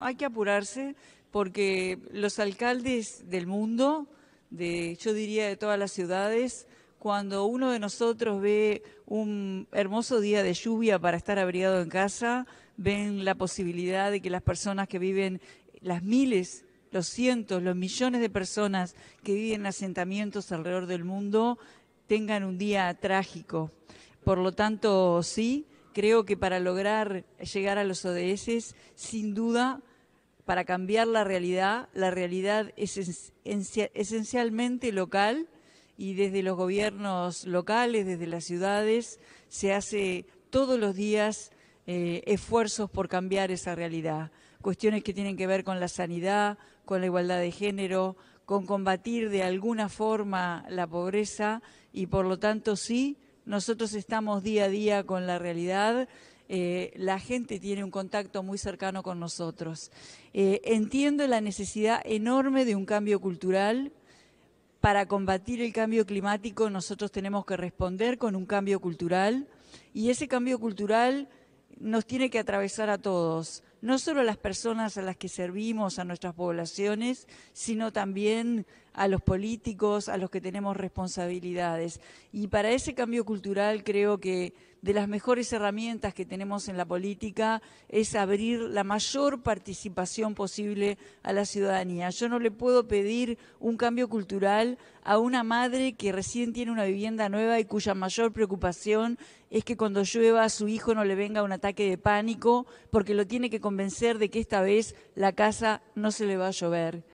Hay que apurarse porque los alcaldes del mundo, de, yo diría de todas las ciudades, cuando uno de nosotros ve un hermoso día de lluvia para estar abrigado en casa, ven la posibilidad de que las personas que viven, las miles, los cientos, los millones de personas que viven en asentamientos alrededor del mundo, tengan un día trágico. Por lo tanto, sí, creo que para lograr llegar a los ODS, sin duda, para cambiar la realidad. La realidad es esencialmente local y desde los gobiernos locales, desde las ciudades, se hace todos los días eh, esfuerzos por cambiar esa realidad. Cuestiones que tienen que ver con la sanidad, con la igualdad de género, con combatir de alguna forma la pobreza y por lo tanto sí, nosotros estamos día a día con la realidad eh, la gente tiene un contacto muy cercano con nosotros. Eh, entiendo la necesidad enorme de un cambio cultural. Para combatir el cambio climático nosotros tenemos que responder con un cambio cultural y ese cambio cultural nos tiene que atravesar a todos, no solo a las personas a las que servimos, a nuestras poblaciones, sino también a los políticos, a los que tenemos responsabilidades. Y para ese cambio cultural creo que de las mejores herramientas que tenemos en la política es abrir la mayor participación posible a la ciudadanía. Yo no le puedo pedir un cambio cultural a una madre que recién tiene una vivienda nueva y cuya mayor preocupación es que cuando llueva a su hijo no le venga un ataque de pánico porque lo tiene que convencer de que esta vez la casa no se le va a llover.